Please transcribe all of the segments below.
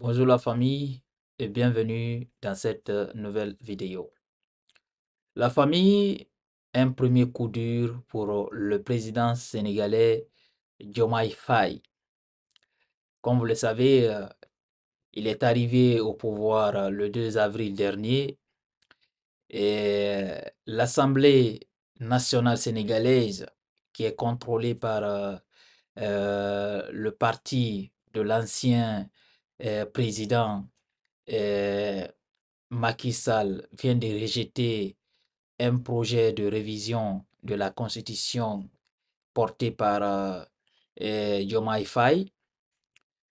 Bonjour la famille et bienvenue dans cette euh, nouvelle vidéo. La famille, un premier coup dur pour euh, le président sénégalais Diomaye Faye. Comme vous le savez, euh, il est arrivé au pouvoir le 2 avril dernier et l'Assemblée nationale sénégalaise qui est contrôlée par le parti de l'ancien euh, président euh, Macky Sall vient de rejeter un projet de révision de la Constitution porté par euh, Yomai euh,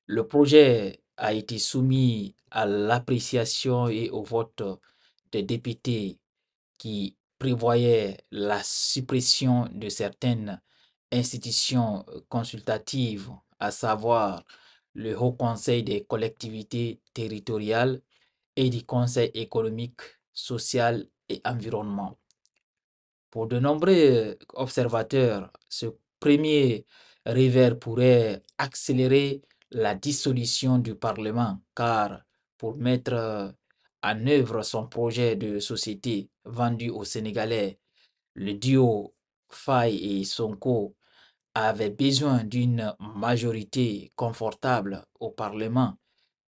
Le projet a été soumis à l'appréciation et au vote des députés qui prévoyaient la suppression de certaines institutions consultatives, à savoir le Haut Conseil des collectivités territoriales et du Conseil économique, social et environnement. Pour de nombreux euh, observateurs, ce premier revers pourrait accélérer la dissolution du Parlement, car pour mettre euh, en œuvre son projet de société vendu aux Sénégalais, le duo Faye et Sonko avait besoin d'une majorité confortable au Parlement,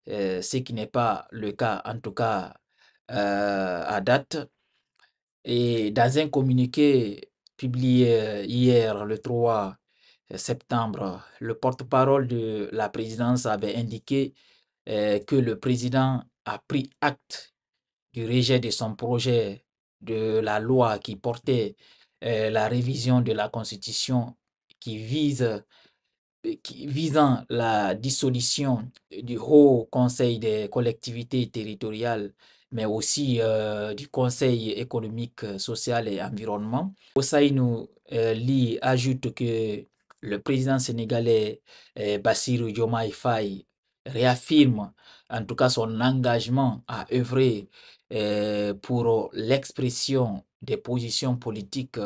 euh, ce qui n'est pas le cas en tout cas euh, à date. Et dans un communiqué publié euh, hier le 3 septembre, le porte-parole de la présidence avait indiqué que le président a pris acte du rejet de son projet de la loi qui portait la révision de la Constitution qui vise euh, visant la dissolution du Haut Conseil des collectivités territoriales, mais aussi euh, du Conseil économique, social et environnement. Osainu euh, Li ajoute que le président sénégalais eh, Bassirou Diomaye Faye réaffirme en tout cas son engagement à œuvrer pour l'expression des positions politiques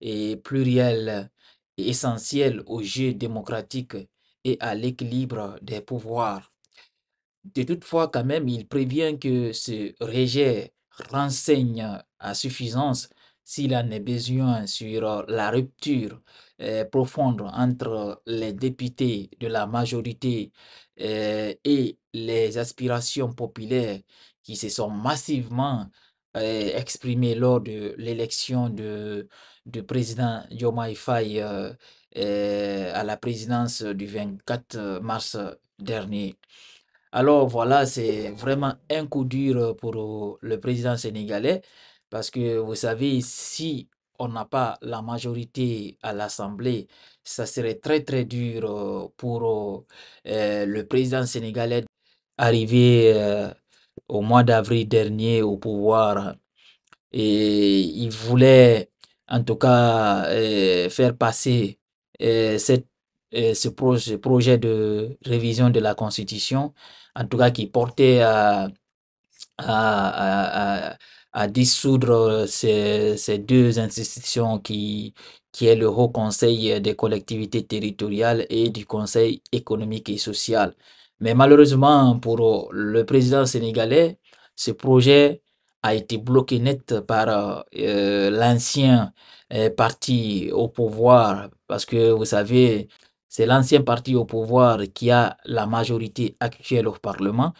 et plurielles essentiel au jeu démocratique et à l'équilibre des pouvoirs. De toutefois, quand même, il prévient que ce rejet renseigne à suffisance s'il en est besoin sur la rupture euh, profonde entre les députés de la majorité euh, et les aspirations populaires qui se sont massivement euh, exprimé lors de l'élection de, de président Yomaï Faye euh, euh, à la présidence du 24 mars dernier. Alors voilà, c'est vraiment un coup dur pour le président sénégalais parce que vous savez, si on n'a pas la majorité à l'Assemblée, ça serait très très dur pour le président sénégalais arriver au mois d'avril dernier au pouvoir et il voulait en tout cas euh, faire passer euh, euh, ce, projet, ce, projet de révision de la Constitution, en tout cas qui portait à, dissoudre ces, ces, deux institutions qui, qui est le Haut Conseil des collectivités territoriales et du Conseil économique et social. Mais malheureusement pour euh, le président sénégalais, ce projet a été bloqué net par euh, euh, l'ancien parti au pouvoir, parce que vous savez, c'est l'ancien parti au pouvoir qui a la majorité actuelle au Parlement,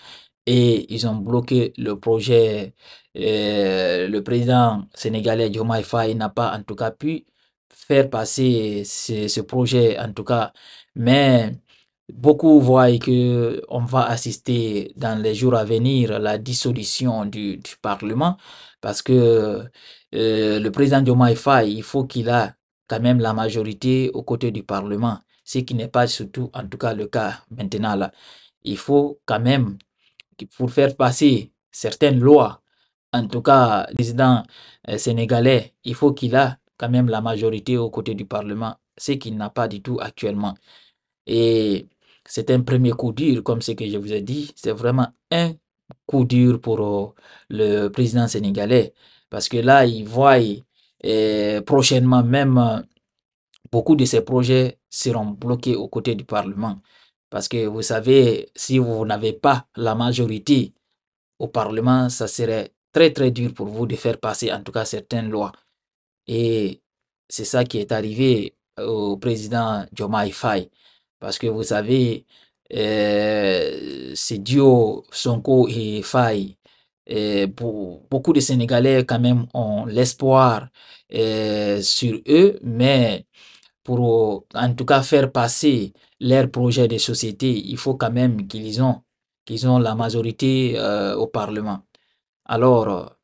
et ils ont bloqué le projet. le président sénégalais Diomaye Faye n'a pas en tout cas pu faire passer ce, ce projet, en tout cas, mais Beaucoup voient que on va assister dans les jours à venir à la dissolution du, Parlement parce que euh, le président Diomaye Faye, il faut qu'il a quand même la majorité aux côtés du Parlement, ce qui n'est pas surtout en tout cas le cas maintenant Il faut quand même pour faire passer certaines lois, en tout cas le président euh, sénégalais, il faut qu'il a quand même la majorité aux côtés du Parlement, ce qu'il n'a pas du tout actuellement. Et c'est un premier coup dur, comme ce que je vous ai dit. C'est vraiment un coup dur pour euh, le président sénégalais. Parce que là, il voit euh, prochainement même euh, beaucoup de ses projets seront bloqués aux côtés du Parlement. Parce que vous savez, si vous n'avez pas la majorité au Parlement, ça serait très très dur pour vous de faire passer en tout cas certaines lois. Et c'est ça qui est arrivé au président Jomai Faye. Parce que vous savez, euh, c'est Dio, Sonko et Faye. Et euh, beaucoup de Sénégalais quand même ont l'espoir euh, sur eux, mais pour en tout cas faire passer leur projet de société, il faut quand même qu'ils ont, qu'ils ont la majorité euh, au Parlement. Alors,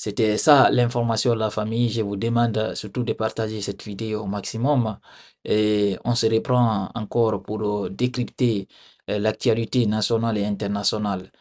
c'était ça l'information de la famille. Je vous demande surtout de partager cette vidéo au maximum et on se reprend encore pour décrypter euh, l'actualité nationale et internationale.